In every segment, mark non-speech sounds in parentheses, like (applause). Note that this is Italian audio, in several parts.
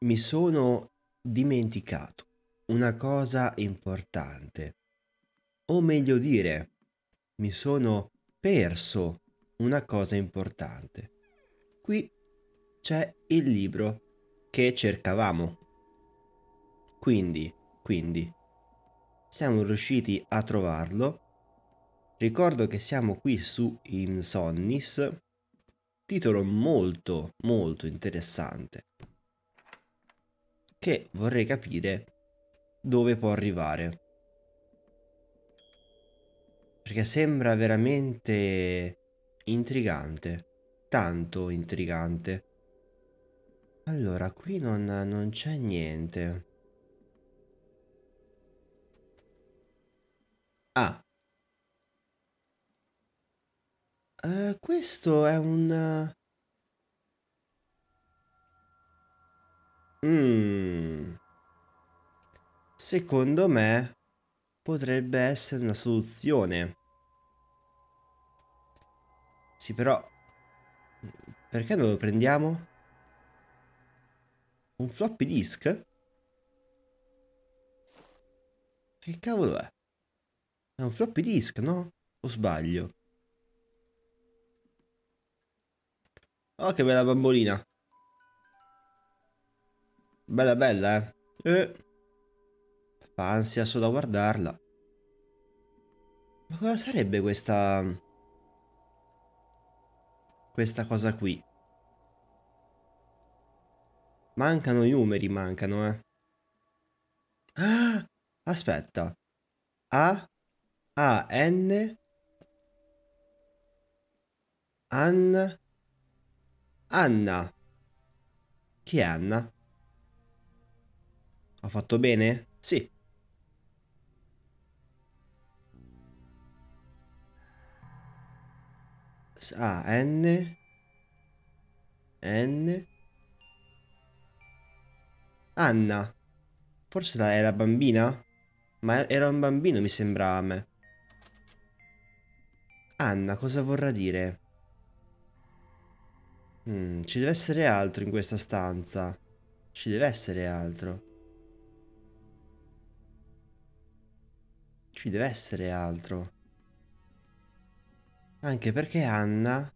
mi sono dimenticato una cosa importante. O meglio dire, mi sono perso una cosa importante. Qui c'è il libro che cercavamo. Quindi, quindi, siamo riusciti a trovarlo. Ricordo che siamo qui su Insonnis, titolo molto, molto interessante che vorrei capire dove può arrivare. Perché sembra veramente intrigante, tanto intrigante. Allora, qui non, non c'è niente. Ah. Uh, questo è un... Mm. Secondo me potrebbe essere una soluzione. Sì, però... Perché non lo prendiamo? Un floppy disk? Che cavolo è? È un floppy disk, no? O sbaglio? Oh, che bella bambolina. Bella bella, eh. eh. Fa ansia solo a guardarla. Ma cosa sarebbe questa... Questa cosa qui? Mancano i numeri, mancano, eh. Ah! Aspetta. A. A. N. An Anna. Chi è Anna? Ho fatto bene? Sì. ah, N, N, Anna. Forse la, è la bambina? Ma era un bambino, mi sembra a me. Anna, cosa vorrà dire? Mm, ci deve essere altro in questa stanza. Ci deve essere altro. Ci deve essere altro. Anche perché Anna...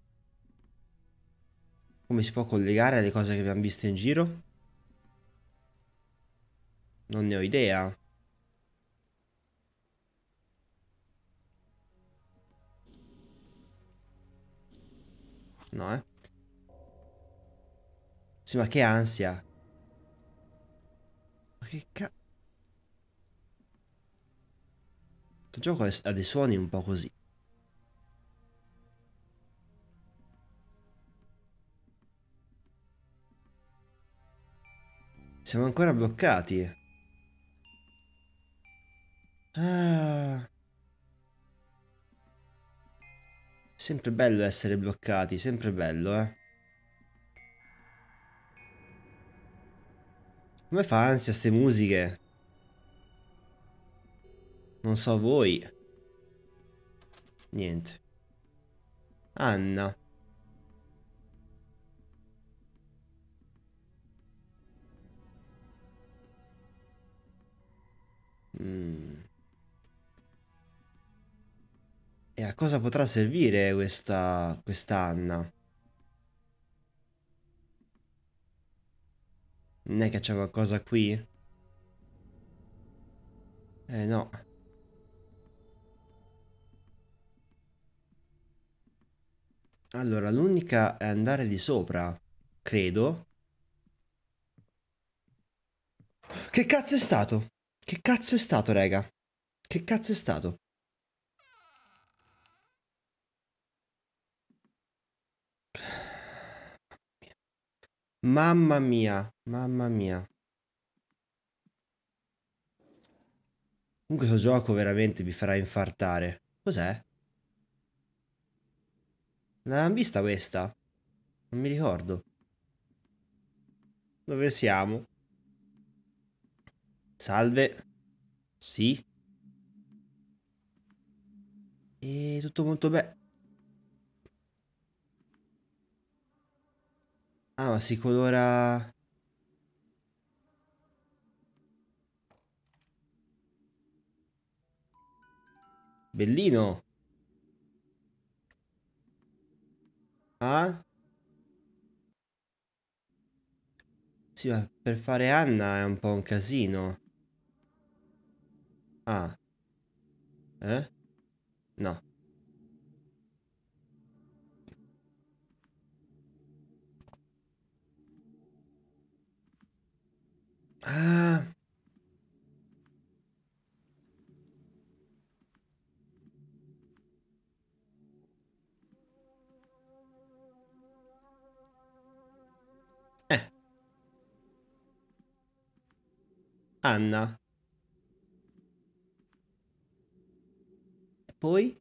Come si può collegare alle cose che abbiamo visto in giro? Non ne ho idea. No, eh. Sì, ma che ansia. Ma che cazzo. Questo gioco ha dei suoni un po' così. Siamo ancora bloccati. Ah. Sempre bello essere bloccati, sempre bello, eh. Come fa ansia queste musiche? Non so voi. Niente. Anna. Mm. E a cosa potrà servire questa, questa Anna? Non è che c'è qualcosa qui? Eh no. Allora, l'unica è andare di sopra, credo. Che cazzo è stato? Che cazzo è stato, raga? Che cazzo è stato? Mamma mia, mamma mia. Comunque questo gioco veramente mi farà infartare. Cos'è? L'avevamo vista questa? Non mi ricordo. Dove siamo? Salve. Sì. E tutto molto bene. Ah, ma si colora... Bellino. Ah? Sì, ma per fare Anna è un po' un casino. Ah. Eh? No. Ah. Anna. Poi?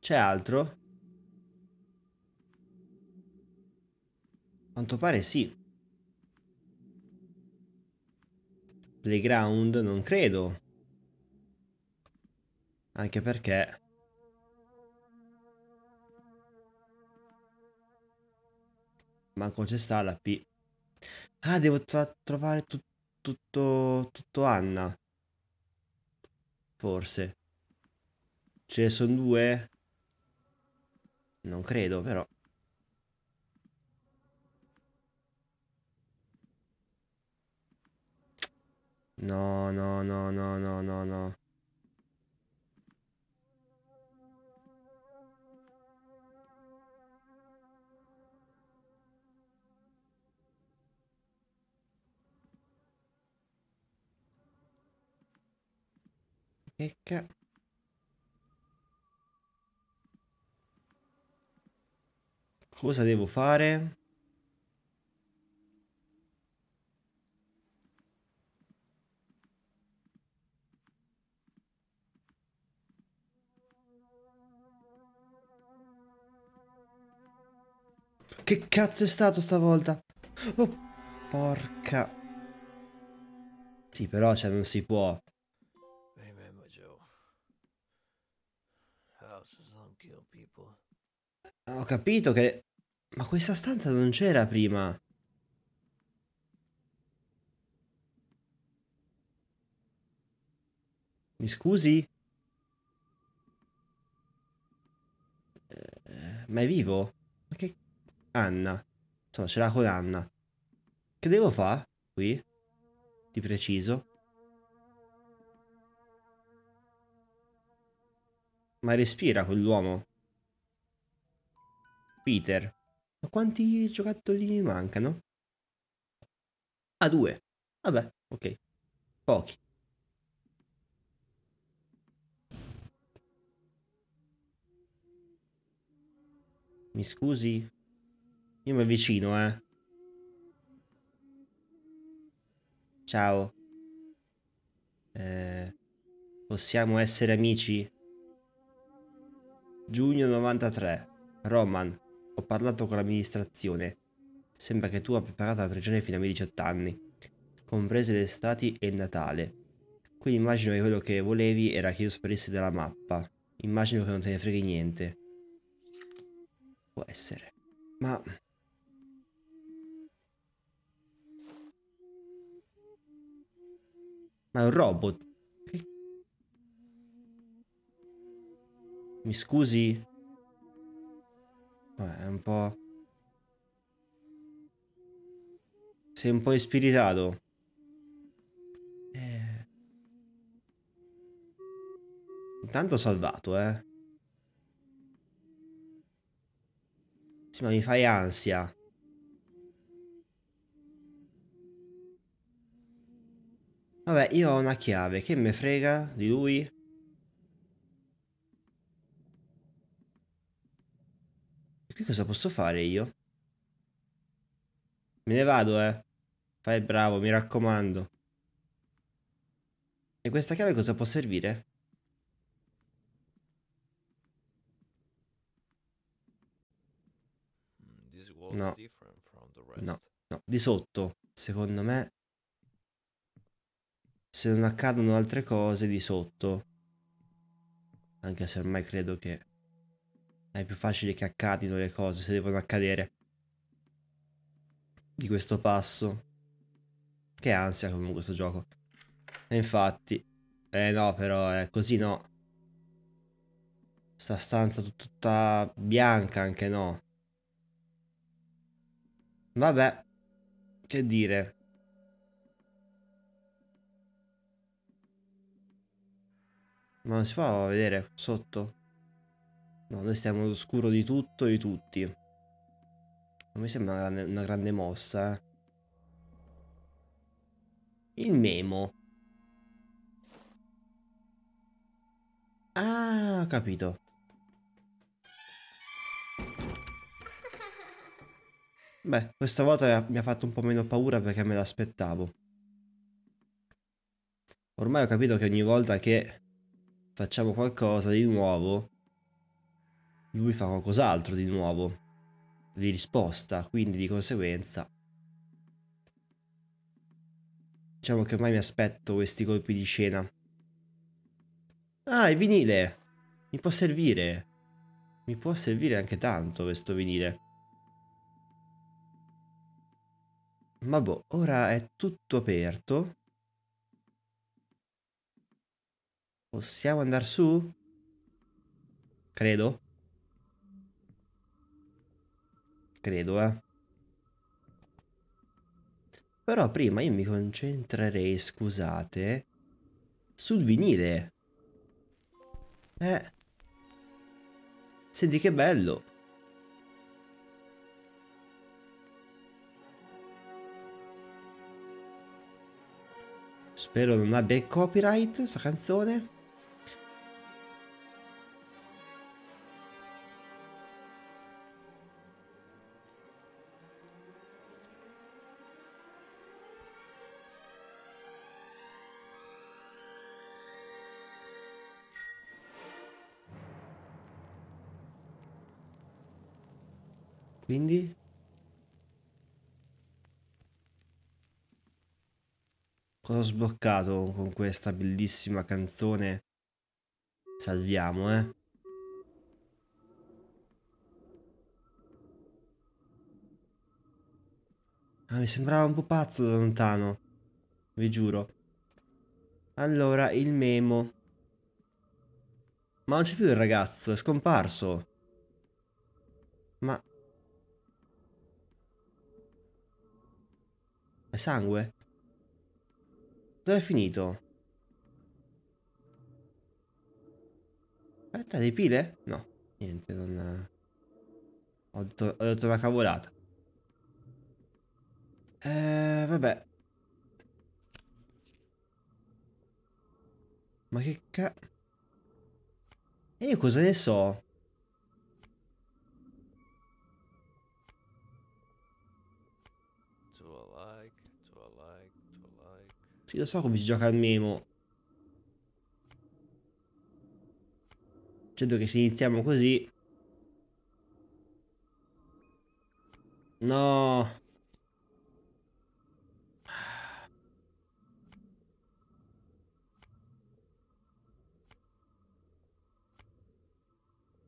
C'è altro? Quanto pare sì. Playground non credo. Anche perché... Manco c'è sta la P. Ah, devo tro- trovare tu- tutto, tutto Anna. Forse. Ce ne sono due? Non credo, però. No, no, no, no, no, no, no. Ecca. Cosa devo fare? Che cazzo è stato stavolta? Oh, porca. Sì, però, cioè, non si può. Ho capito che... Ma questa stanza non c'era prima. Mi scusi? Eh, ma è vivo? Ma che... Anna. Insomma, ce l'ha con Anna. Che devo fare qui? Di preciso. Ma respira quell'uomo? Peter. Ma quanti giocattolini mancano? A ah, due. Vabbè, ok. Pochi. Mi scusi? Io mi avvicino, eh. Ciao. Eh, possiamo essere amici? Giugno 93. Roman. Ho parlato con l'amministrazione. Sembra che tu abbia pagato la prigione fino ai 18 anni, comprese l'estate e il Natale. Quindi immagino che quello che volevi era che io sparissi dalla mappa. Immagino che non te ne freghi niente. Può essere. Ma... Ma è un robot. Mi scusi? Vabbè, è un po'... Sei un po' ispiritato. Eh... Intanto ho salvato, eh. Sì, ma mi fai ansia. Vabbè, io ho una chiave, che me frega di lui? Qui cosa posso fare io? Me ne vado, eh. Fai bravo, mi raccomando. E questa chiave cosa può servire? No. No, no. Di sotto, secondo me. Se non accadono altre cose di sotto. Anche se ormai credo che è più facile che accadino le cose se devono accadere. Di questo passo. Che ansia comunque questo gioco. E infatti, eh no, però è eh, così no. Sta stanza tutta bianca anche no. Vabbè, che dire. Ma non si può vedere sotto? No, noi stiamo all'oscuro di tutto e di tutti. Non mi sembra una grande, una grande mossa, eh. Il memo. Ah, ho capito. Beh, questa volta mi ha fatto un po' meno paura perché me l'aspettavo. Ormai ho capito che ogni volta che facciamo qualcosa di nuovo lui fa qualcos'altro di nuovo di risposta, quindi di conseguenza diciamo che ormai mi aspetto questi colpi di scena. Ah, il vinile! Mi può servire. Mi può servire anche tanto questo vinile. Ma boh, ora è tutto aperto. Possiamo andare su? Credo. Credo, eh. Però prima io mi concentrerei, scusate, sul vinile. Eh. Senti che bello. Spero non abbia copyright sta canzone. Quindi? Cosa ho sbloccato con questa bellissima canzone? Salviamo, eh. Ah, mi sembrava un po' pazzo da lontano. Vi giuro. Allora, il memo. Ma non c'è più il ragazzo, è scomparso. Ma È sangue. Dove è finito? Aspetta, le pile? No, niente, non... Eh, ho detto, ho detto una cavolata. Eh, vabbè. Ma che ca... E io cosa ne so? Sì, lo so come si gioca al memo. Certo che se iniziamo così... No...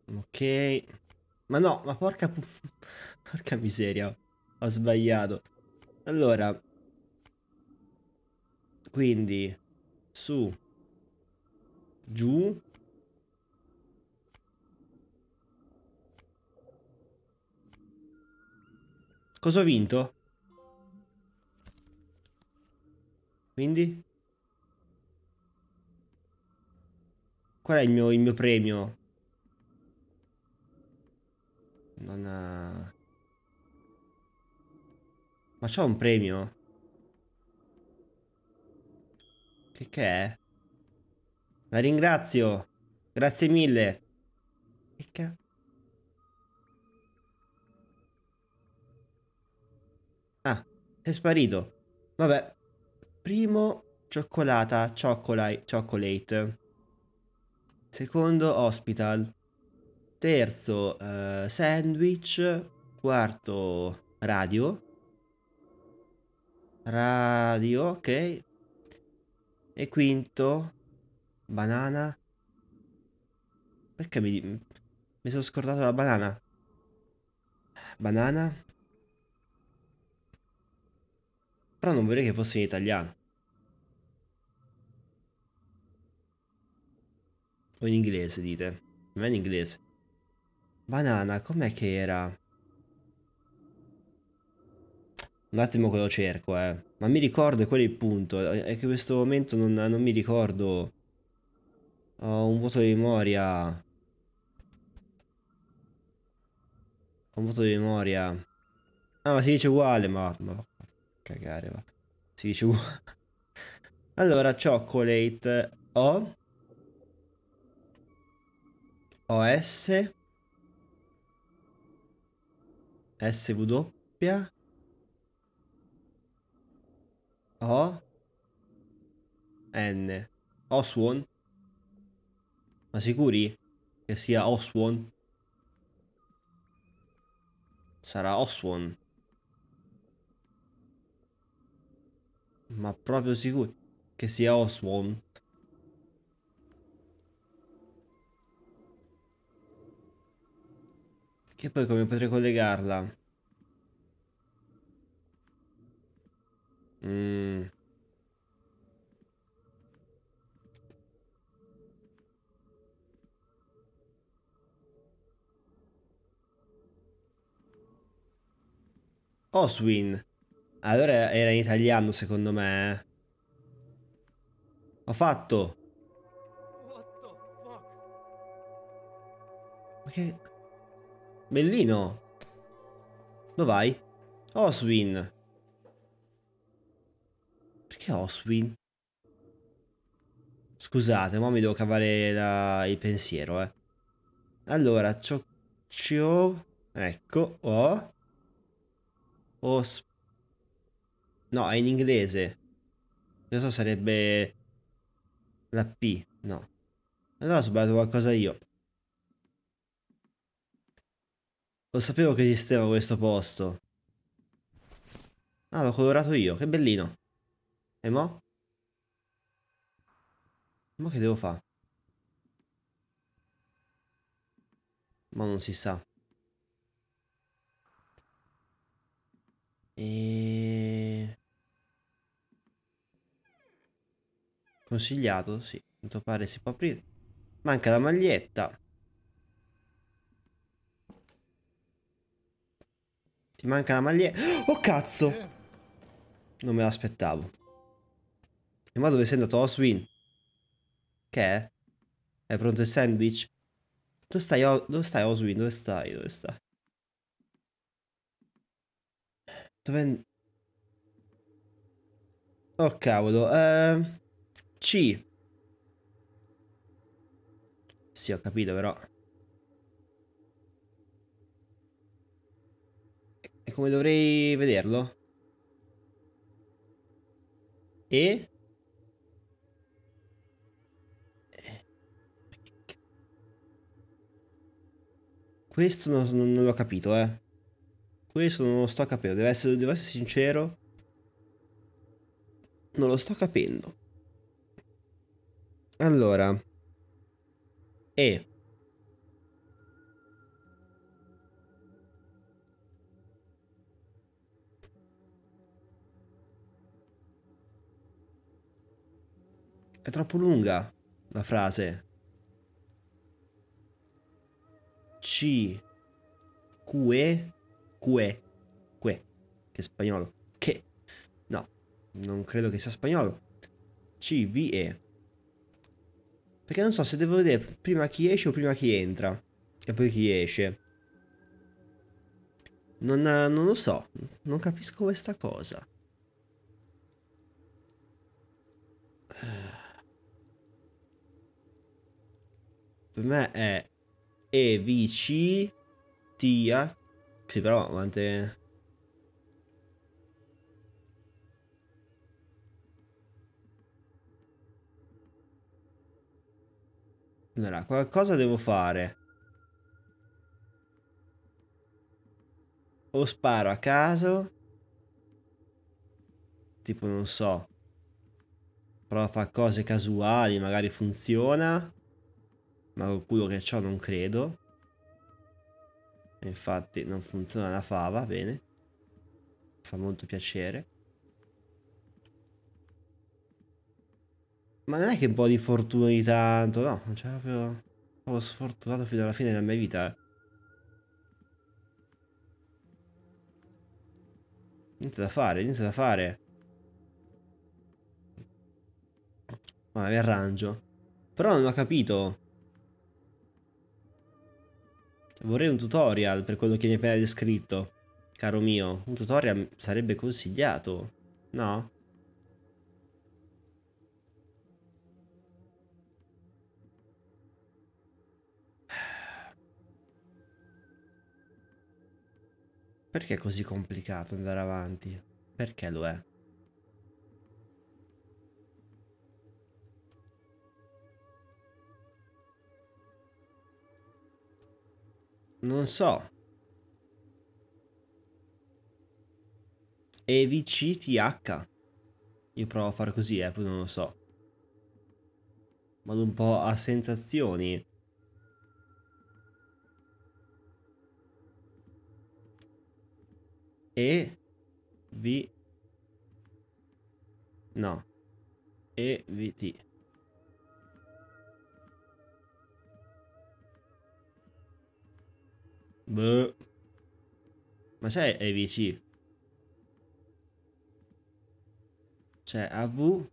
Ok. Ma no, ma porca... (laughs) Porca miseria. Ho sbagliato. Allora, quindi su giù Cosa ho vinto? Quindi? Qual è il mio, il mio premio? Non ha... Eh, Ma c'ho un premio? Che, che è? La ringrazio. Grazie mille. Che cazzo? Ah, è sparito. Vabbè. Primo, cioccolata, cioccolai, chocolate. Secondo, hospital. Terzo, eh, sandwich. Quarto, radio. Radio, ok. E quinto, banana. Perché mi, mi sono scordato la banana? Banana. Però non vorrei che fosse in italiano. O in inglese, dite. Ma in inglese. Banana, com'è che era? Un attimo che lo cerco, eh. Ma mi ricordo, quello è il punto, è che in questo momento non, non mi ricordo. Ho un voto di memoria. Ho un voto di memoria. Ah, ma si dice uguale, ma... ma cagare, va. Si dice uguale. (laughs) Allora, chocolate O. OS. SW. O N Oswon Ma sicuri che sia Oswon? Sarà Oswon Ma proprio sicuri che sia Oswon? Che poi come potrei collegarla? Oswin. Allora era in italiano secondo me. Ho fatto. What the fuck? Ma che... Bellino. Dove vai? Oswin. Perché Oswin? Scusate, ma mi devo cavare la... il pensiero, eh. Allora, Ciò... Ecco, oh o... Sp- no, è in inglese. Non so, sarebbe... La P, no. Allora ho sbagliato qualcosa io. Lo sapevo che esisteva questo posto. Ah, l'ho colorato io, che bellino. E mo? Mo che devo fare? Ma non si sa. E... Consigliato, sì, a quanto pare si può aprire. Manca la maglietta. Ti manca la maglietta. Oh cazzo! Non me l'aspettavo. E ma dove sei andato Oswin? Che è? È pronto il sandwich? Dove stai, o dove stai Oswin? Dove stai? Dove stai? Dove... Oh cavolo. Uh, C. Sì, ho capito però. E come dovrei vederlo? E? Eh, Questo non, non l'ho capito, eh. Questo non lo sto capendo, devo essere, devo essere sincero. Non lo sto capendo. Allora. E. È troppo lunga la frase. C. Q. Que. Que. Che è spagnolo. Che. No, non credo che sia spagnolo. c, v, e, Perché non so se devo vedere prima chi esce o prima chi entra. E poi chi esce. Non, non lo so. Non capisco questa cosa. Per me è E, V, EVC T, sì, però quante... Allora, qualcosa devo fare. O sparo a caso. Tipo, non so. Prova a fare cose casuali, magari funziona. Ma col culo che ciò non credo. Infatti non funziona la fava, bene. Fa molto piacere. Ma non è che un po' di fortuna di tanto, no, non c'è cioè, proprio... Sono sfortunato fino alla fine della mia vita, eh. Niente da fare, niente da fare. Ma mi arrangio. Però non ho capito. Vorrei un tutorial per quello che mi hai appena descritto. Caro mio, un tutorial sarebbe consigliato, no? Perché è così complicato andare avanti? Perché lo è? Non so. EVCTH. Io provo a fare così, eh, poi non lo so. Vado un po' a sensazioni. E V No E V T Beh. Ma c'è AVC? C'è cioè, AV?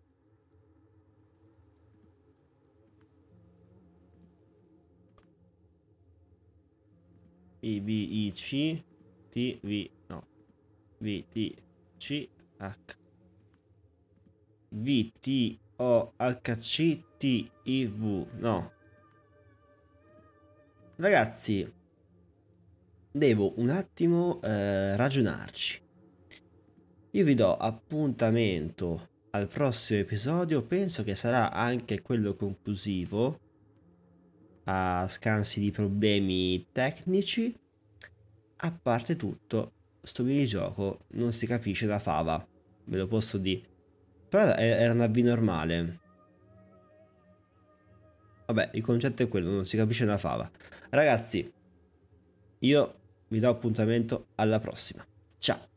IBIC V, no O, H, VTCH VTOHCTIV no ragazzi devo un attimo eh, ragionarci. Io vi do appuntamento al prossimo episodio, penso che sarà anche quello conclusivo a scansi di problemi tecnici. A parte tutto, sto minigioco non si capisce da fava, ve lo posso dire. Però era una V normale. Vabbè, il concetto è quello, non si capisce una fava. Ragazzi, io vi do appuntamento alla prossima. Ciao!